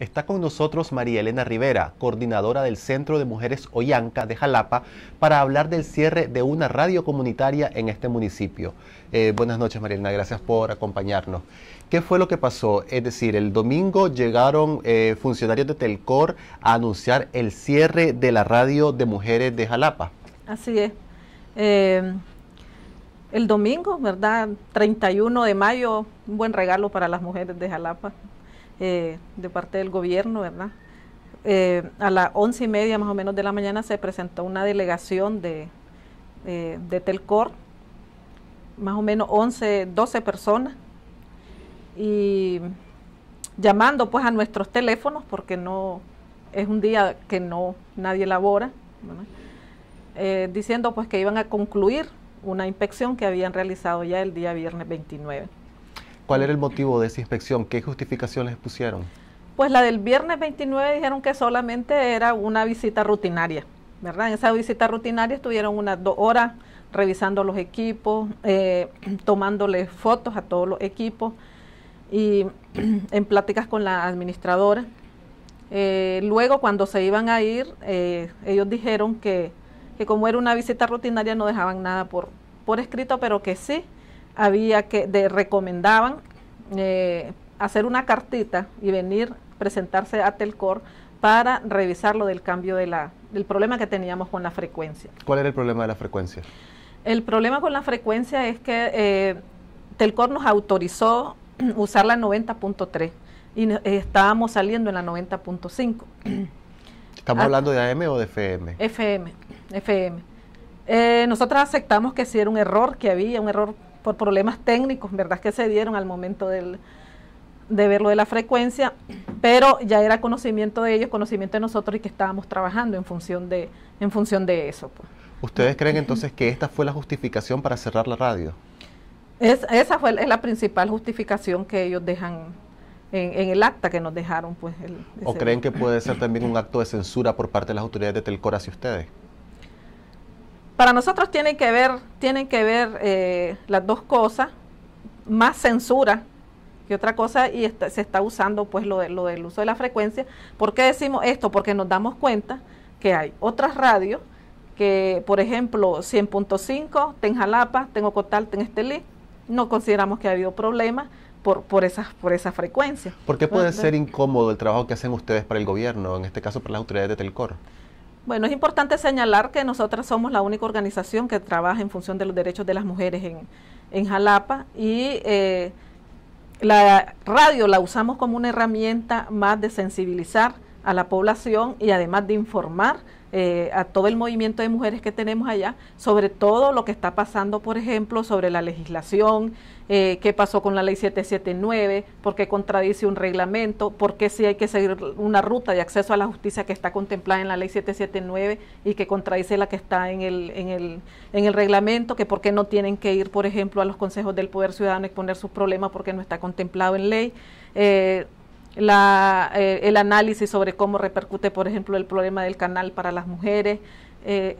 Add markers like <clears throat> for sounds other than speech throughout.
Está con nosotros María Elena Rivera, coordinadora del Centro de Mujeres Ollanca de Jalapa, para hablar del cierre de una radio comunitaria en este municipio. Eh, buenas noches María Elena, gracias por acompañarnos. ¿Qué fue lo que pasó? Es decir, el domingo llegaron eh, funcionarios de Telcor a anunciar el cierre de la radio de mujeres de Jalapa. Así es. Eh, el domingo, ¿verdad? 31 de mayo, un buen regalo para las mujeres de Jalapa. Eh, de parte del gobierno, ¿verdad? Eh, a las once y media más o menos de la mañana se presentó una delegación de, eh, de Telcor, más o menos 11, 12 personas, y llamando pues a nuestros teléfonos, porque no es un día que no nadie labora, diciendo pues que iban a concluir una inspección que habían realizado ya el día viernes 29. ¿Cuál era el motivo de esa inspección? ¿Qué justificación les pusieron? Pues la del viernes 29 dijeron que solamente era una visita rutinaria, ¿verdad? En esa visita rutinaria estuvieron unas dos horas revisando los equipos, eh, <clears throat> tomándole fotos a todos los equipos y <clears throat> en pláticas con la administradora. Eh, luego, cuando se iban a ir, eh, ellos dijeron que, que, como era una visita rutinaria no dejaban nada por, por escrito, pero que sí, había que, recomendaban eh, hacer una cartita y venir presentarse a Telcor para revisar lo del cambio de la, del problema que teníamos con la frecuencia. ¿Cuál era el problema de la frecuencia? El problema con la frecuencia es que eh, Telcor nos autorizó <clears throat> usar la 90.3 y eh, estábamos saliendo en la 90.5. ¿Estamos ah, hablando de AM o de FM? FM, FM. nosotros aceptamos que si era un error que había, un error por problemas técnicos, ¿verdad? Que se dieron al momento del, de verlo de la frecuencia, pero ya era conocimiento de ellos, conocimiento de nosotros y que estábamos trabajando en función de, en función de eso. Pues. ¿Ustedes creen entonces que esta fue la justificación para cerrar la radio? Es, esa fue es la principal justificación que ellos dejan en, el acta que nos dejaron. pues. ¿O creen que puede ser también un acto de censura por parte de las autoridades de Telcor hacia ustedes? Para nosotros tienen que ver, tienen que ver eh, las dos cosas, más censura que otra cosa, y se está usando pues lo, de, lo del uso de la frecuencia. ¿Por qué decimos esto? Porque nos damos cuenta que hay otras radios que, por ejemplo, 100.5, Tenjalapa, Tengo ten Ocotal, ten Estelí, no consideramos que ha habido problemas por, por, esas, por esa frecuencia. ¿Por qué puede ah, ser incómodo el trabajo que hacen ustedes para el gobierno, en este caso para las autoridades de Telcor? Bueno, es importante señalar que nosotras somos la única organización que trabaja en función de los derechos de las mujeres en, Jalapa y eh, la radio la usamos como una herramienta más de sensibilizar a la población y además de informar eh, a todo el movimiento de mujeres que tenemos allá sobre todo lo que está pasando, por ejemplo, sobre la legislación, eh, qué pasó con la ley 779, por qué contradice un reglamento, por qué si hay que seguir una ruta de acceso a la justicia que está contemplada en la ley 779 y que contradice la que está en el, en el, en el reglamento, que por qué no tienen que ir, por ejemplo, a los consejos del Poder Ciudadano y exponer sus problemas porque no está contemplado en ley. Eh, eh, el análisis sobre cómo repercute, por ejemplo, el problema del canal para las mujeres. Eh,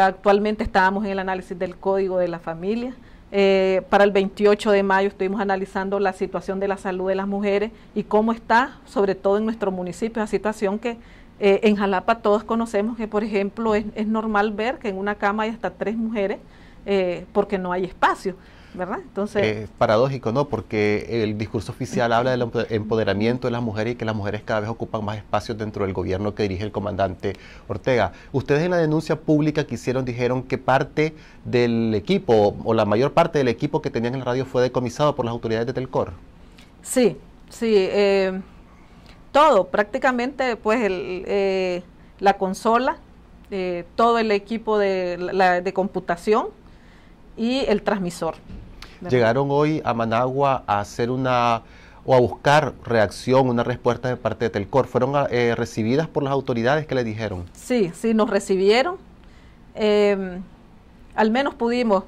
actualmente estábamos en el análisis del Código de la Familia. Eh, para el 28 de mayo estuvimos analizando la situación de la salud de las mujeres y cómo está, sobre todo en nuestro municipio, la situación que en Jalapa todos conocemos que, por ejemplo, es, normal ver que en una cama hay hasta tres mujeres porque no hay espacio. ¿verdad? Entonces... Eh, es paradójico, ¿no? Porque el discurso oficial habla del empoderamiento de las mujeres y que las mujeres cada vez ocupan más espacios dentro del gobierno que dirige el comandante Ortega. Ustedes en la denuncia pública que hicieron dijeron que parte del equipo o la mayor parte del equipo que tenían en la radio fue decomisado por las autoridades de Telcor. Sí, sí. Eh, todo, prácticamente, pues eh, la consola, todo el equipo de, de computación y el transmisor llegaron hoy a Managua a hacer una o a buscar reacción, una respuesta de parte de Telcor. ¿Fueron eh, recibidas por las autoridades que le dijeron? Sí, sí, nos recibieron. Em, al menos pudimos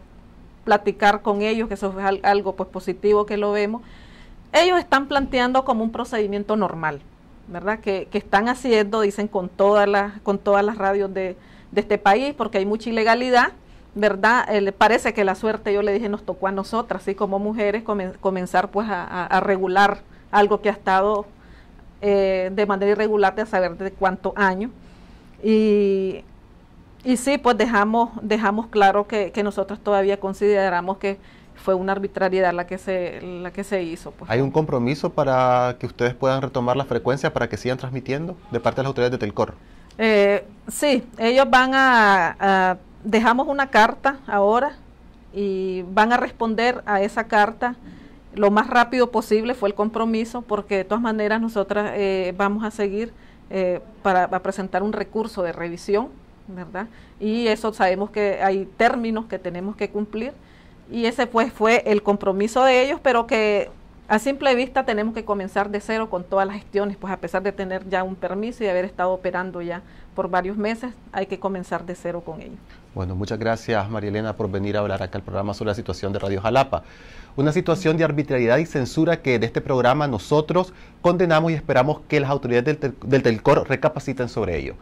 platicar con ellos, que eso es algo pues positivo que lo vemos. Ellos están planteando como un procedimiento normal, ¿verdad? Que, están haciendo, dicen, con todas las, con todas las radios de, de este país, porque hay mucha ilegalidad ¿verdad? le parece que la suerte, yo le dije, nos tocó a nosotras, así como mujeres, comenzar pues a, regular algo que ha estado eh, de manera irregular de saber de cuántos años. Y, y sí, pues dejamos, dejamos claro que, nosotros todavía consideramos que fue una arbitrariedad la que se, la que se hizo. Pues. ¿Hay un compromiso para que ustedes puedan retomar la frecuencia para que sigan transmitiendo de parte de las autoridades de Telcor? Eh, sí, ellos van a dejamos una carta ahora y van a responder a esa carta lo más rápido posible, fue el compromiso, porque de todas maneras nosotras eh, vamos a seguir eh, para, presentar un recurso de revisión, ¿verdad? Y eso sabemos que hay términos que tenemos que cumplir y ese pues fue el compromiso de ellos, pero que a simple vista tenemos que comenzar de cero con todas las gestiones, pues a pesar de tener ya un permiso y de haber estado operando ya por varios meses, hay que comenzar de cero con ello. Bueno, muchas gracias María Elena por venir a hablar acá al programa sobre la situación de Radio Jalapa. Una situación de arbitrariedad y censura que de este programa nosotros condenamos y esperamos que las autoridades del, del Telcor recapaciten sobre ello.